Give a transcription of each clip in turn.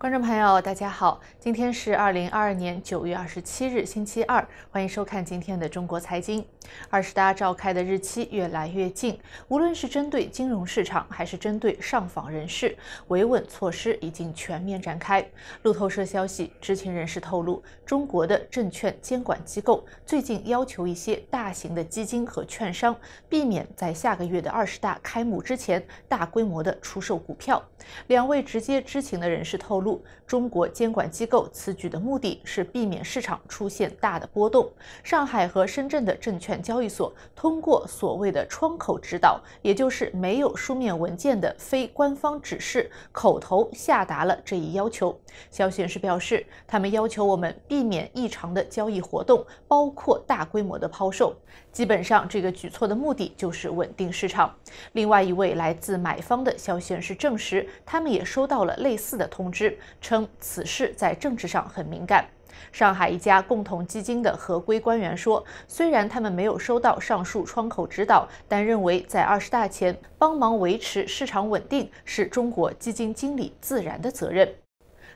观众朋友，大家好，今天是二零二二年九月二十七日，星期二，欢迎收看今天的中国财经。二十大召开的日期越来越近，无论是针对金融市场，还是针对上访人士，维稳措施已经全面展开。路透社消息，知情人士透露，中国的证券监管机构最近要求一些大型的基金和券商避免在下个月的二十大开幕之前大规模的出售股票。两位直接知情的人士透露。中国监管机构此举的目的是避免市场出现大的波动。上海和深圳的证券交易所通过所谓的窗口指导，也就是没有书面文件的非官方指示，口头下达了这一要求。消息人士表示，他们要求我们避免异常的交易活动，包括大规模的抛售。基本上，这个举措的目的就是稳定市场。另外一位来自买方的消息人士证实，他们也收到了类似的通知。称此事在政治上很敏感。上海一家共同基金的合规官员说，虽然他们没有收到上述窗口指导，但认为在二十大前帮忙维持市场稳定是中国基金经理自然的责任。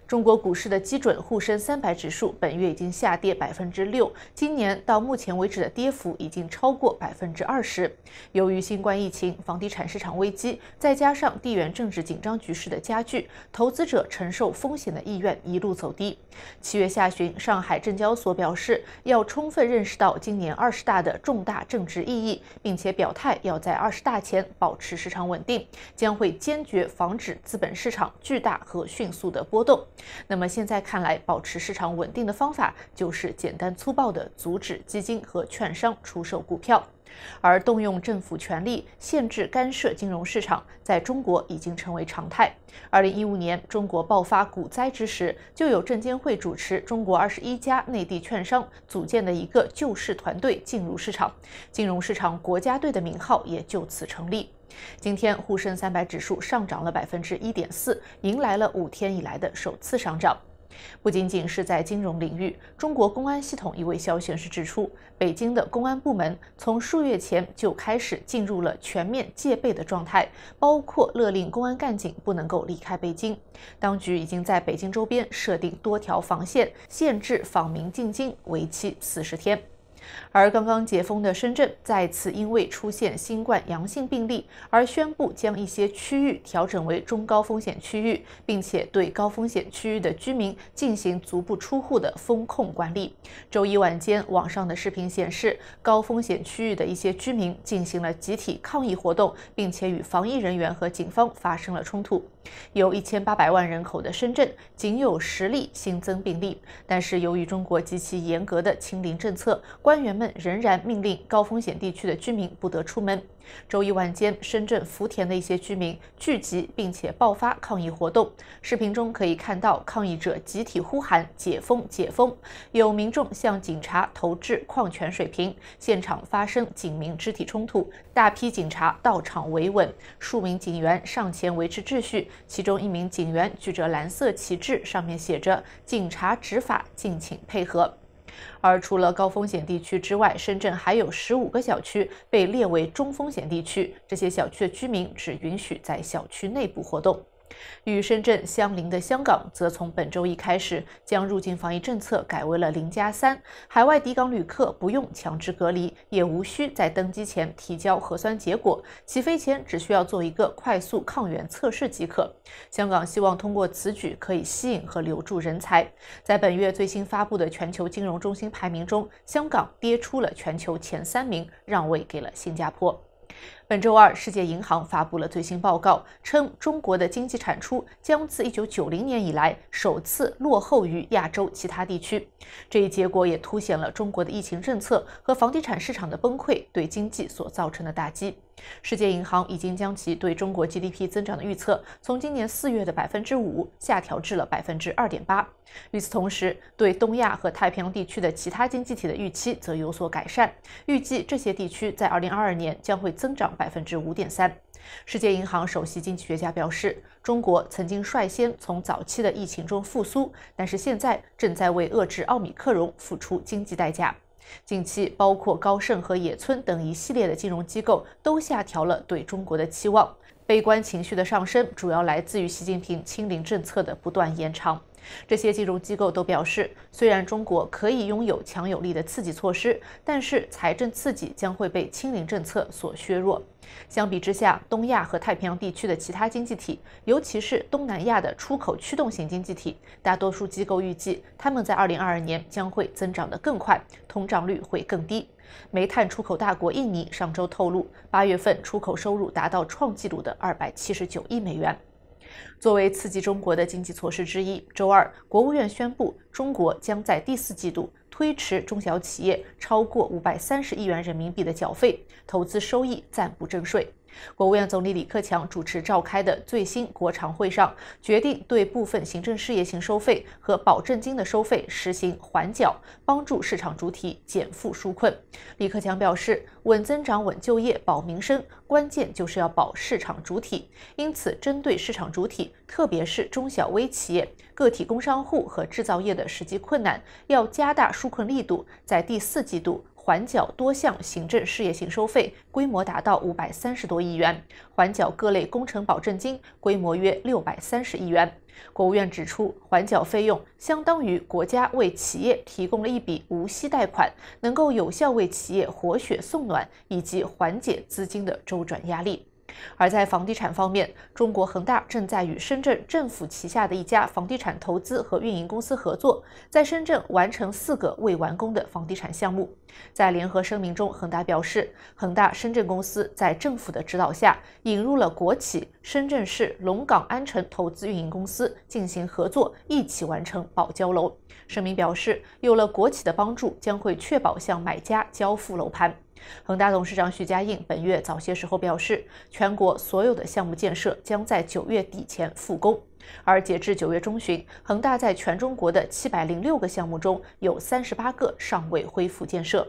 中国股市的基准沪深三百指数本月已经下跌百分之六，今年到目前为止的跌幅已经超过百分之二十。由于新冠疫情、房地产市场危机，再加上地缘政治紧张局势的加剧，投资者承受风险的意愿一路走低。七月下旬，上海证券交易所表示，要充分认识到今年二十大的重大政治意义，并且表态要在二十大前保持市场稳定，将会坚决防止资本市场巨大和迅速的波动。那么现在看来，保持市场稳定的方法就是简单粗暴地阻止基金和券商出售股票，而动用政府权力限制干涉金融市场，在中国已经成为常态。二零一五年中国爆发股灾之时，就有证监会主持中国二十一家内地券商组建的一个救市团队进入市场，金融市场国家队的名号也就此成立。今天，沪深三百指数上涨了百分之一点四，迎来了五天以来的首次上涨。不仅仅是在金融领域，中国公安系统一位消息人士指出，北京的公安部门从数月前就开始进入了全面戒备的状态，包括勒令公安干警不能够离开北京。当局已经在北京周边设定多条防线，限制访民进京，为期四十天。而刚刚解封的深圳，再次因为出现新冠阳性病例，而宣布将一些区域调整为中高风险区域，并且对高风险区域的居民进行足不出户的风控管理。周一晚间，网上的视频显示，高风险区域的一些居民进行了集体抗议活动，并且与防疫人员和警方发生了冲突。有一千八百万人口的深圳仅有十例新增病例，但是由于中国极其严格的清零政策，官员们仍然命令高风险地区的居民不得出门。周一晚间，深圳福田的一些居民聚集，并且爆发抗议活动。视频中可以看到，抗议者集体呼喊“解封，解封”，有民众向警察投掷矿泉水瓶，现场发生警民肢体冲突，大批警察到场维稳，数名警员上前维持秩序，其中一名警员举着蓝色旗帜，上面写着“警察执法，敬请配合”。而除了高风险地区之外，深圳还有十五个小区被列为中风险地区，这些小区的居民只允许在小区内部活动。与深圳相邻的香港，则从本周一开始，将入境防疫政策改为了零加三。海外抵港旅客不用强制隔离，也无需在登机前提交核酸结果，起飞前只需要做一个快速抗原测试即可。香港希望通过此举可以吸引和留住人才。在本月最新发布的全球金融中心排名中，香港跌出了全球前三名，让位给了新加坡。本周二，世界银行发布了最新报告，称中国的经济产出将自1990年以来首次落后于亚洲其他地区。这一结果也凸显了中国的疫情政策和房地产市场的崩溃对经济所造成的打击。世界银行已经将其对中国 GDP 增长的预测从今年四月的百分之五下调至了百分之二点八。与此同时，对东亚和太平洋地区的其他经济体的预期则有所改善，预计这些地区在二零二二年将会增长百分之五点三。世界银行首席经济学家表示，中国曾经率先从早期的疫情中复苏，但是现在正在为遏制奥密克戎付出经济代价。近期，包括高盛和野村等一系列的金融机构都下调了对中国的期望。悲观情绪的上升，主要来自于习近平亲临政策的不断延长。这些金融机构都表示，虽然中国可以拥有强有力的刺激措施，但是财政刺激将会被清零政策所削弱。相比之下，东亚和太平洋地区的其他经济体，尤其是东南亚的出口驱动型经济体，大多数机构预计他们在2022年将会增长得更快，通胀率会更低。煤炭出口大国印尼上周透露，八月份出口收入达到创纪录的279亿美元。作为刺激中国的经济措施之一，周二，国务院宣布，中国将在第四季度。推迟中小企业超过五百三十亿元人民币的缴费，投资收益暂不征税。国务院总理李克强主持召开的最新国常会上，决定对部分行政事业性收费和保证金的收费实行缓缴，帮助市场主体减负纾困。李克强表示，稳增长、稳就业、保民生，关键就是要保市场主体。因此，针对市场主体，特别是中小微企业、个体工商户和制造业的实际困难，要加大。纾困力度在第四季度缓缴多项行政事业性收费，规模达到五百三十多亿元；缓缴各类工程保证金，规模约六百三十亿元。国务院指出，缓缴费用相当于国家为企业提供了一笔无息贷款，能够有效为企业活血送暖，以及缓解资金的周转压力。而在房地产方面，中国恒大正在与深圳政府旗下的一家房地产投资和运营公司合作，在深圳完成四个未完工的房地产项目。在联合声明中，恒大表示，恒大深圳公司在政府的指导下，引入了国企深圳市龙岗安城投资运营公司进行合作，一起完成保交楼。声明表示，有了国企的帮助，将会确保向买家交付楼盘。恒大董事长许家印本月早些时候表示，全国所有的项目建设将在九月底前复工。而截至九月中旬，恒大在全中国的七百零六个项目中有三十八个尚未恢复建设。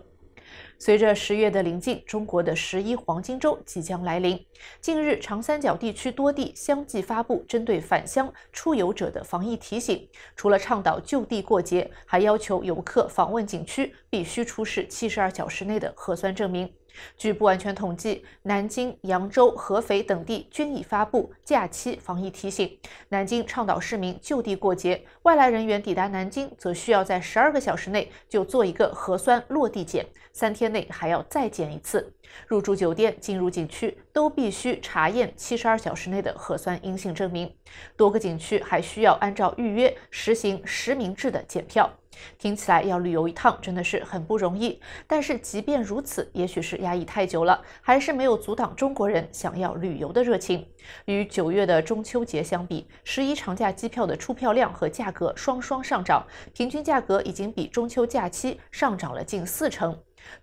随着十月的临近，中国的十一黄金周即将来临。近日，长三角地区多地相继发布针对返乡出游者的防疫提醒，除了倡导就地过节，还要求游客访问景区必须出示七十二小时内的核酸证明。据不完全统计，南京、扬州、合肥等地均已发布假期防疫提醒。南京倡导市民就地过节，外来人员抵达南京则需要在十二个小时内就做一个核酸落地检，三天。内还要再检一次，入住酒店、进入景区都必须查验七十二小时内的核酸阴性证明。多个景区还需要按照预约实行实名制的检票。听起来要旅游一趟真的是很不容易，但是即便如此，也许是压抑太久了，还是没有阻挡中国人想要旅游的热情。与九月的中秋节相比，十一长假机票的出票量和价格双双上涨，平均价格已经比中秋假期上涨了近四成。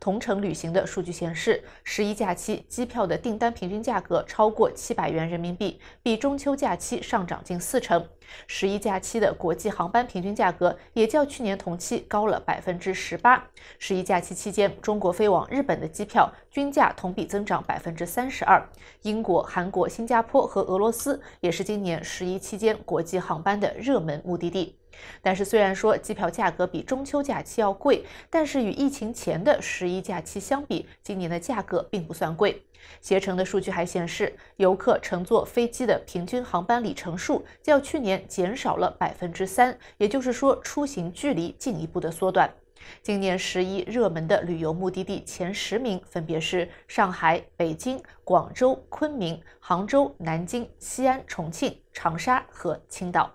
同程旅行的数据显示，十一假期机票的订单平均价格超过七百元人民币，比中秋假期上涨近四成。十一假期的国际航班平均价格也较去年同期高了百分之十八。十一假期期间，中国飞往日本的机票均价同比增长百分之三十二。英国、韩国、新加坡和俄罗斯也是今年十一期间国际航班的热门目的地。但是，虽然说机票价格比中秋假期要贵，但是与疫情前的十一假期相比，今年的价格并不算贵。携程的数据还显示，游客乘坐飞机的平均航班里程数较去年减少了百分之三，也就是说，出行距离进一步的缩短。今年十一热门的旅游目的地前十名分别是上海、北京、广州、昆明、杭州、南京、西安、重庆、长沙和青岛。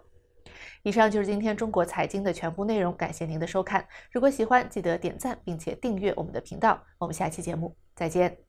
以上就是今天中国财经的全部内容，感谢您的收看。如果喜欢，记得点赞并且订阅我们的频道。我们下期节目再见。